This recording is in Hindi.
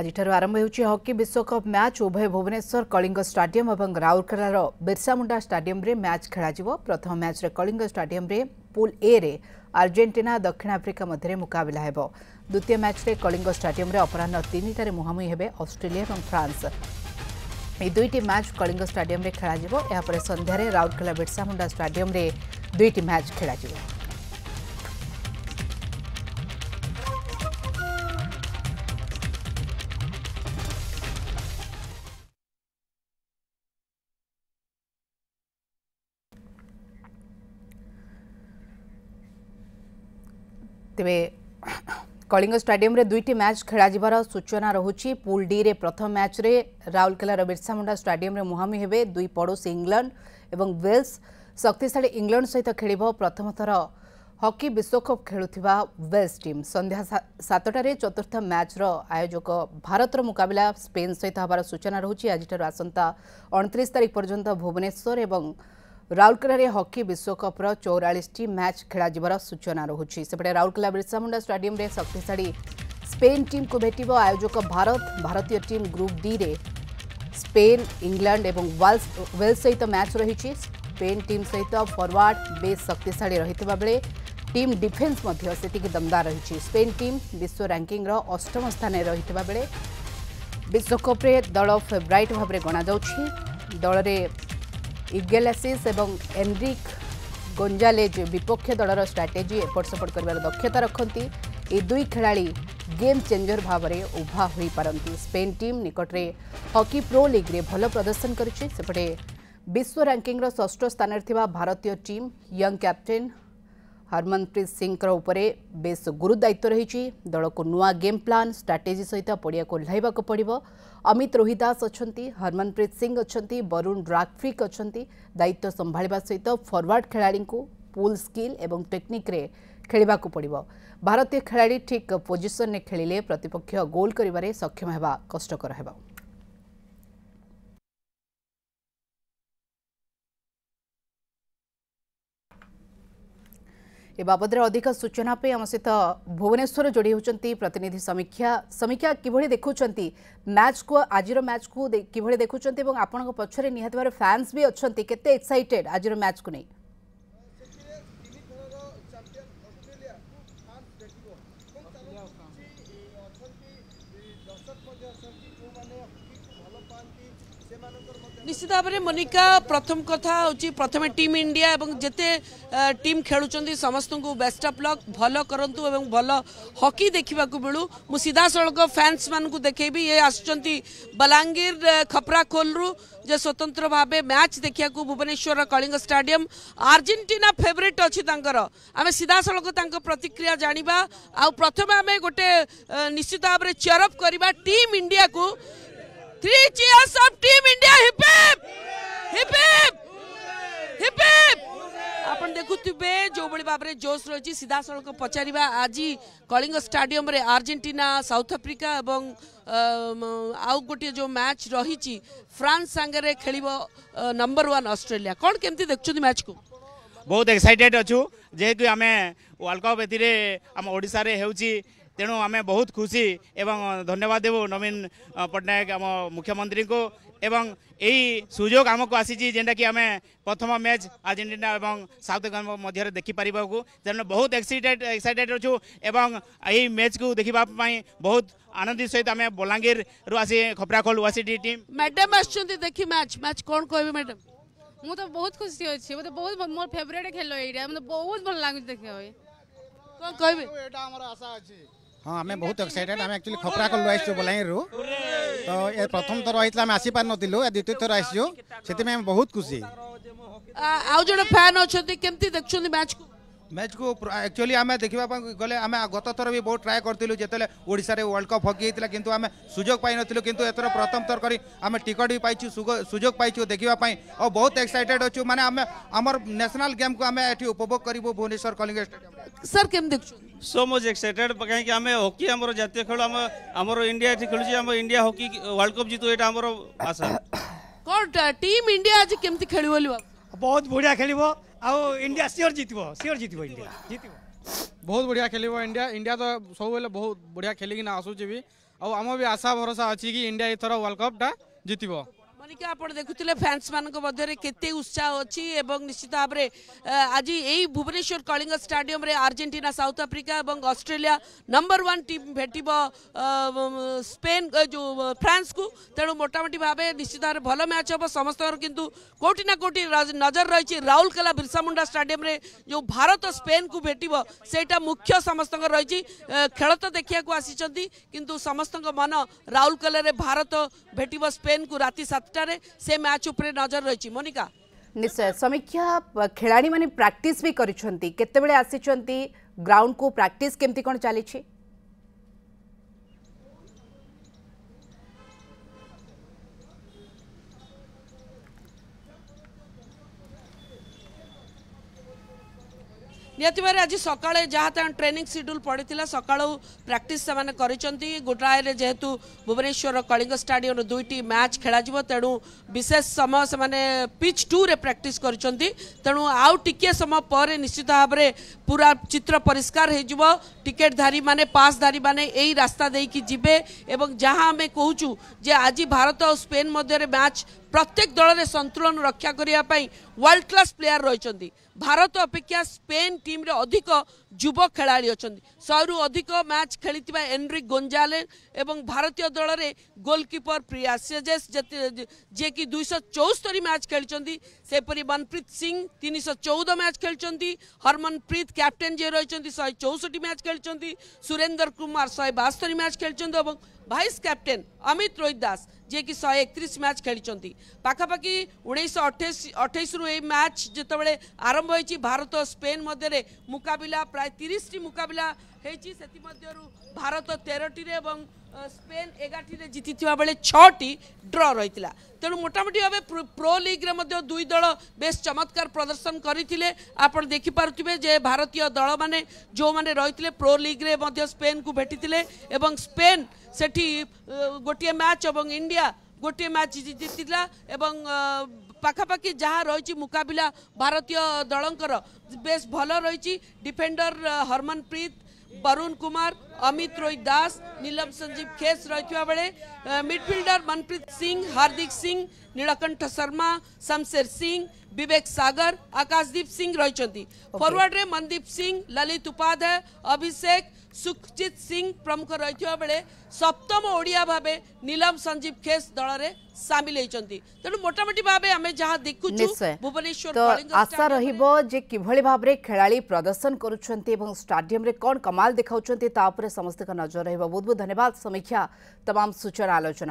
ଆଜିଠାରୁ ଆରମ୍ଭ ହେଉଛି ହକି ବିଶ୍ୱକପ୍ ମ୍ୟାଚ୍ ଉଭୟ ଭୁବନେଶ୍ୱର କଳିଙ୍ଗ ଷ୍ଟାଡିୟମ୍ ଏବଂ ରାଉରକେଲାର ବିର୍ସାମୁଣ୍ଡା ଷ୍ଟାଡିୟମ୍ରେ ମ୍ୟାଚ୍ ଖେଳାଯିବ ପ୍ରଥମ ମ୍ୟାଚ୍ରେ କଳିଙ୍ଗ ଷ୍ଟାଡିୟମ୍ରେ ପୁଲ୍ ଏରେ ଆର୍ଜେଣ୍ଟିନା ଦକ୍ଷିଣ ଆଫ୍ରିକା ମଧ୍ୟରେ ମୁକାବିଲା ହେବ ଦ୍ୱିତୀୟ ମ୍ୟାଚ୍ରେ କଳିଙ୍ଗ ଷ୍ଟାଡିୟମ୍ରେ ଅପରାହ୍ନ ତିନିଟାରେ ମୁହାଁମୁହିଁ ହେବେ ଅଷ୍ଟ୍ରେଲିଆ ଏବଂ ଫ୍ରାନ୍ସ ଏହି ଦୁଇଟି ମ୍ୟାଚ୍ କଳିଙ୍ଗ ଷ୍ଟାଡିୟମ୍ରେ ଖେଳାଯିବ ଏହାପରେ ସନ୍ଧ୍ୟାରେ ରାଉରକେଲା ବିର୍ସାମୁଣ୍ଡା ଷ୍ଟାଡିୟମ୍ରେ ଦୁଇଟି ମ୍ୟାଚ୍ ଖେଳାଯିବ ତେବେ କଳିଙ୍ଗ ଷ୍ଟାଡିୟମରେ ଦୁଇଟି ମ୍ୟାଚ୍ ଖେଳାଯିବାର ସୂଚନା ରହୁଛି ପୁଲ୍ ଡିରେ ପ୍ରଥମ ମ୍ୟାଚ୍ରେ ରାଉରକେଲାର ବିର୍ସା ମୁଣ୍ଡା ଷ୍ଟାଡିୟମରେ ମୁହାଁମି ହେବେ ଦୁଇ ପଡ଼ୋଶୀ ଇଂଲଣ୍ଡ ଏବଂ ୱେଲ୍ସ ଶକ୍ତିଶାଳୀ ଇଂଲଣ୍ଡ ସହିତ ଖେଳିବ ପ୍ରଥମ ଥର ହକି ବିଶ୍ୱକପ୍ ଖେଳୁଥିବା ୱେଲ୍ସ ଟିମ୍ ସନ୍ଧ୍ୟା ସାତଟାରେ ଚତୁର୍ଥ ମ୍ୟାଚ୍ର ଆୟୋଜକ ଭାରତର ମୁକାବିଲା ସ୍ପେନ୍ ସହିତ ହେବାର ସୂଚନା ରହୁଛି ଆଜିଠାରୁ ଆସନ୍ତା ଅଣତିରିଶ ତାରିଖ ପର୍ଯ୍ୟନ୍ତ ଭୁବନେଶ୍ୱର ଏବଂ राउरकेलें हकी विश्वकप्र चौरालीसटी मैच खेल सूचना रही सेपटे राउरकेला बिरसामुंडा स्टाडियम शक्तिशा स्पेन टीम को भेट आयोजक भारत भारतीय टीम ग्रुप डी रे स्पेन इंग्लैंड वेल्स सहित मैच रही स्पेन टीम सहित फरवर्ड बे शक्तिशा रही बेले टीम डिफेन्स से दमदार रही स्पेन टीम विश्व रैंकिंग अष्टम स्थान रही विश्वकप्रे दल फेब्राइट भाव गणा दल इगेलासीस एनरिक गोंजालेज विपक्ष दल स्ट्राटेजी एपट सेपट कर दक्षता रखती दुई खेला गेम चेंजर भाव में उभा हो पारती स्पेन टीम निकट में हकी प्रो लिग्रे भल प्रदर्शन करपटे विश्व रैंकिंग ष्ठ स्थान भारतीय टीम यंग कैप्टेन ହରମନପ୍ରୀତ ସିଂଙ୍କର ଉପରେ ବେଶ୍ ଗୁରୁଦାୟିତ୍ୱ ରହିଛି ଦଳକୁ ନୂଆ ଗେମ୍ ପ୍ଲାନ୍ ଷ୍ଟ୍ରାଟେଜି ସହିତ ପଡ଼ିଆକୁ ଓହ୍ଲାଇବାକୁ ପଡ଼ିବ ଅମିତ ରୋହିଦାସ ଅଛନ୍ତି ହରମନପ୍ରୀତ ସିଂ ଅଛନ୍ତି ବରୁଣ ରାଗଫ୍ରିକ୍ ଅଛନ୍ତି ଦାୟିତ୍ୱ ସମ୍ଭାଳିବା ସହିତ ଫରୱାର୍ଡ ଖେଳାଳିଙ୍କୁ ପୁଲ୍ ସ୍କିଲ୍ ଏବଂ ଟେକ୍ନିକ୍ରେ ଖେଳିବାକୁ ପଡ଼ିବ ଭାରତୀୟ ଖେଳାଳି ଠିକ୍ ପୋଜିସନରେ ଖେଳିଲେ ପ୍ରତିପକ୍ଷ ଗୋଲ୍ କରିବାରେ ସକ୍ଷମ ହେବା କଷ୍ଟକର ହେବ ଏ ବାବଦରେ ଅଧିକ ସୂଚନା ପାଇଁ ଆମ ସହିତ ଭୁବନେଶ୍ୱର ଯୋଡ଼ି ହେଉଛନ୍ତି ପ୍ରତିନିଧି ସମୀକ୍ଷା ସମୀକ୍ଷା କିଭଳି ଦେଖୁଛନ୍ତି ମ୍ୟାଚ୍କୁ ଆଜିର ମ୍ୟାଚ୍କୁ କିଭଳି ଦେଖୁଛନ୍ତି ଏବଂ ଆପଣଙ୍କ ପଛରେ ନିହାତି ଭାବରେ ଫ୍ୟାନ୍ସ ବି ଅଛନ୍ତି କେତେ ଏକ୍ସାଇଟେଡ୍ ଆଜିର ମ୍ୟାଚ୍କୁ ନେଇ ନିଶ୍ଚିତ ଭାବରେ ମୋନିକା ପ୍ରଥମ କଥା ହେଉଛି ପ୍ରଥମେ ଟିମ୍ ଇଣ୍ଡିଆ ଏବଂ ଯେତେ ଟିମ୍ ଖେଳୁଛନ୍ତି ସମସ୍ତଙ୍କୁ ବେଷ୍ଟ ଅଫ୍ ଲକ୍ ଭଲ କରନ୍ତୁ ଏବଂ ଭଲ ହକି ଦେଖିବାକୁ ମିଳୁ ମୁଁ ସିଧାସଳଖ ଫ୍ୟାନ୍ସମାନଙ୍କୁ ଦେଖେଇବି ଏ ଆସୁଛନ୍ତି ବଲାଙ୍ଗୀର ଖପ୍ରାଖୋଲରୁ ଯେ ସ୍ୱତନ୍ତ୍ର ଭାବେ ମ୍ୟାଚ୍ ଦେଖିବାକୁ ଭୁବନେଶ୍ୱରର କଳିଙ୍ଗ ଷ୍ଟାଡିୟମ୍ ଆର୍ଜେଣ୍ଟିନା ଫେଭରେଟ୍ ଅଛି ତାଙ୍କର ଆମେ ସିଧାସଳଖ ତାଙ୍କ ପ୍ରତିକ୍ରିୟା ଜାଣିବା ଆଉ ପ୍ରଥମେ ଆମେ ଗୋଟେ ନିଶ୍ଚିତ ଭାବରେ ଚେୟରଅପ୍ କରିବା ଟିମ୍ ଇଣ୍ଡିଆକୁ three cheers of team India hip hip hip hip hip hip आपण देखुथिबे जो बळी बाबरे जोश रहची सीधा सळक पचारीबा आजी कलिंग स्टेडियम रे साउथ आफ्रिका एवं आउ गोटिया जो मैच रही फ्रांस संगे रे नंबर वन ऑस्ट्रेलिया कोन केमती देखचोनी मैच को बहुत एक्साइटेड अछू जेहेतु आमे वर्ल्ड कप एतिरे आम ତେଣୁ ଆମେ ବହୁତ ଖୁସି ଏବଂ ଧନ୍ୟବାଦ ଦେବୁ ନବୀନ ପଟ୍ଟନାୟକ ଆମ ମୁଖ୍ୟମନ୍ତ୍ରୀଙ୍କୁ ଏବଂ ଏହି ସୁଯୋଗ ଆମକୁ ଆସିଛି ଯେନ୍ଟାକି ଆମେ ପ୍ରଥମ ମ୍ୟାଚ୍ ଆର୍ଜେଣ୍ଟିନା ଏବଂ ସାଉଥ ଆଫ୍ରିକା ମଧ୍ୟରେ ଦେଖିପାରିବାକୁ ତେଣୁ ବହୁତ ଏକ୍ସାଇଟେଡ୍ ଏକ୍ସାଇଟେଡ୍ ଅଛୁ ଏବଂ ଏହି ମ୍ୟାଚ୍କୁ ଦେଖିବା ପାଇଁ ବହୁତ ଆନନ୍ଦୀ ସହିତ ଆମେ ବଲାଙ୍ଗୀରରୁ ଆସି ଖପ୍ରାଖୋଲ ୱାସିଡି ଟିମ୍ ମ୍ୟାଡ଼ାମ୍ ଆସୁଛନ୍ତି ଦେଖି ମ୍ୟାଚ୍ ମ୍ୟାଚ୍ କ'ଣ କହିବେ ମ୍ୟାଡ଼ାମ୍ ମୁଁ ତ ବହୁତ ଖୁସି ଅଛି ମୋତେ ବହୁତ ମୋର ଫେଭରେଟ୍ ଖେଳ ଏଇଟା ମୋତେ ବହୁତ ଭଲ ଲାଗୁଛି ଦେଖିବା ପାଇଁ କ'ଣ କହିବେ ଏଇଟା ଆମର ଆଶା ଅଛି ହଁ ଆମେ ବହୁତ ଏକ୍ସାଇଟେଡ୍ ଆମେ ଆକ୍ଚୁଆଲି ଖପରା କଲୁ ଆସିଛୁ ବଲାଙ୍ଗୀରରୁ ତ ଏ ପ୍ରଥମ ଥର ହେଇଥିଲା ଆମେ ଆସିପାରିନଥିଲୁ ଏ ଦ୍ୱିତୀୟ ଥର ଆସିଛୁ ସେଥିପାଇଁ ଆମେ ବହୁତ ଖୁସି ଆଉ ଜଣେ ଫ୍ୟାନ୍ ଅଛନ୍ତି କେମିତି ଦେଖୁଛନ୍ତି ମ୍ୟାଚ୍କୁ मैच को एक्चुअली आम देखा गले आम गत थर भी बहुत ट्राए करूँ जितने ओडार वर्ल्ड कप हकी कि आम सुजोग पाइन कि प्रथम थर कर टिकट भी पाई सुजोग पाई देखापी और बहुत एक्साइटेड अच्छे मैंने आम आम न्यासनाल गेम को आम एटी उपभोग करूँ भुवनेश्वर कलिंग सर के सो मच एक्साइटेड कहीं आम हकी आम जितिय खेल आम इंडिया खेलु आम इंडिया हकी वर्ल्ड कप जितु ये आशा टीम इंडिया आज कमी खेल ବହୁତ ବଢ଼ିଆ ଖେଳିବ ଆଉ ଇଣ୍ଡିଆ ସିଓର ଜିତିବ ସିଓର ଜିତିବ ଇଣ୍ଡିଆ ଜିତିବ ବହୁତ ବଢ଼ିଆ ଖେଳିବ ଇଣ୍ଡିଆ ଇଣ୍ଡିଆ ତ ସବୁବେଳେ ବହୁତ ବଢ଼ିଆ ଖେଳିକିନା ଆସୁଛି ବି ଆଉ ଆମ ବି ଆଶା ଭରସା ଅଛି କି ଇଣ୍ଡିଆ ଏଥର ୱାର୍ଲଡ଼ କପ୍ଟା ଜିତିବ मालिक आप देखुले फैन्स उत्साह अच्छी निश्चित भाव में आज यही Bhubaneswar Kalinga stadium Argentina South Africa और अस्ट्रेलिया नंबर वन टीम भेट स्पेन जो फ्रांस को तेणु मोटामोटी भाव निश्चित भाव भल मैच हम समस्त कि कौटि कौटि नजर रही राउरकेला बिरसा मुंडा स्टाडियम जो भारत स्पेन को भेट से मुख्य समस्त रही खेल तो देखा आसी समस्त मन राउरकेल भारत भेट स्पेन को रात सतट দরকার সে ম্যাচ উপরে নজর রয়েছে মনিকা নিশ্চয় সমীক্ষা খেলাড়ি মানে প্রাকটিস বি করছেন কেতবে আসছেন গ্রাউন্ড কু প্রাকটিস কেমতি কোণ চালিছে নিয়তিবারে আজি সকালে যাহা ট্রেনিংস শিডিউল পড়িছিল সকালেও প্র্যাকটিস মানে কৰিচন্তি গুডৰাইৰে যেতু ভুবনেশ্বৰৰ কলিঙ্গ ষ্টেডিয়ামত দুইটি ম্যাচ খেলাজিব তেঁৰু বিশেষ সময় মানে পিচ টুৰে প্ৰ্যাকটিস কৰিচন্তি তেঁৰু আউটটিকে সময় পাৰে নিশ্চিতভাৱৰে पुरा चित्र পৰিষ্কাৰ হৈজিব টিকেট ধাৰি মানে পাস ধাৰি মানে এই ৰাস্তা দেইকি জিবে এবং যাহা আমি কওচু যে আজি ভাৰত আৰু স্পেইনৰ মাজৰ ম্যাচ প্রত্যেক দলের সন্তুলন রক্ষা করা ওয়ার্ল্ড ক্লাস প্লেয়ার রয়েছেন ভারত অপেক্ষা স্পেন টিম্রে অধিক যুব খেলাড়ি অনেক শহরু অধিক ম্যাচ খেলি এনরিক গোঞ্জালে এবং ভারতীয় দলরে গোলকিপর প্রিয়া সেজেস যিকি দুইশ চৌস্তরি ম্যাচ খেলিছেন সেপরি মনপ্রীত সিং তিনশ চৌদ ম্যাচ খেলিছেন হরমনপ্রীত ক্যাপ্টেন যে রয়েছেন শহে চৌষট্টি ম্যাচ খেলিছেন সুরেন্দর কুমার শহে বাস্তরি ম্যাচ খেলিছেন এবং ভাইস କ୍ୟାପ୍ଟେନ୍ ଅମିତ ରୋହିତ ଦାସ ଯିଏକି ଶହେ ଏକତିରିଶ ମ୍ୟାଚ୍ ଖେଳିଛନ୍ତି ପାଖାପାଖି ଉଣେଇଶହ ଅଠେଇଶ ଅଠେଇଶରୁ ଏହି ମ୍ୟାଚ୍ ଯେତେବେଳେ ଆରମ୍ଭ ହୋଇଛି ଭାରତ ଓ ସ୍ପେନ୍ ମଧ୍ୟରେ ମୁକାବିଲା ପ୍ରାୟ ତିରିଶଟି ମୁକାବିଲା ହେଇଛି ସେଥିମଧ୍ୟରୁ ଭାରତ ତେରଟିରେ ଏବଂ ସ୍ପେନ୍ ଏଗାରଟିରେ ଜିତିଥିବା ବେଳେ ଛଅଟି ଡ୍ର ରହିଥିଲା ତେଣୁ ମୋଟାମୋଟି ଭାବେ ପ୍ରୋ ଲିଗ୍ରେ ମଧ୍ୟ ଦୁଇ ଦଳ ବେଶ ଚମତ୍କାର ପ୍ରଦର୍ଶନ କରିଥିଲେ ଆପଣ ଦେଖିପାରୁଥିବେ ଯେ ଭାରତୀୟ ଦଳମାନେ ଯେଉଁମାନେ ରହିଥିଲେ ପ୍ରୋ ଲିଗ୍ରେ ମଧ୍ୟ ସ୍ପେନ୍କୁ ଭେଟିଥିଲେ ଏବଂ ସ୍ପେନ୍ ସେଠି ଗୋଟିଏ ମ୍ୟାଚ୍ ଏବଂ ଇଣ୍ଡିଆ ଗୋଟିଏ ମ୍ୟାଚ୍ ଜିତିଥିଲା ଏବଂ ପାଖାପାଖି ଯାହା ରହିଛି ମୁକାବିଲା ଭାରତୀୟ ଦଳଙ୍କର ବେଶ ଭଲ ରହିଛି ଡିଫେଣ୍ଡର ହରମନପ୍ରୀତ वरुण कुमार अमित रोहित दास नीलम संजीव खेस रही बेले मिडफिल्डर मनप्रीत सिंह हार्दिक सिंह नीलकंठ शर्मा शमशेर सिंह विवेक सागर आकाशदीप सिंह रही फरवर्ड में मनदीप सिंह ललित उपाध्याय अभिषेक सुखजित सिंह प्रमुख रही बेले सप्तम ओडिया भाव नीलम संजीव खेस दल में सामिल होती तेणु मोटामोटी भाव आम जहाँ देखु भुवनेश्वर तो आशा रे कि भाव में खेला प्रदर्शन करम कौन कमाल देखा समस्त नजर रहा बहुत बहुत धन्यवाद समीक्षा तमाम सूचना आलोचना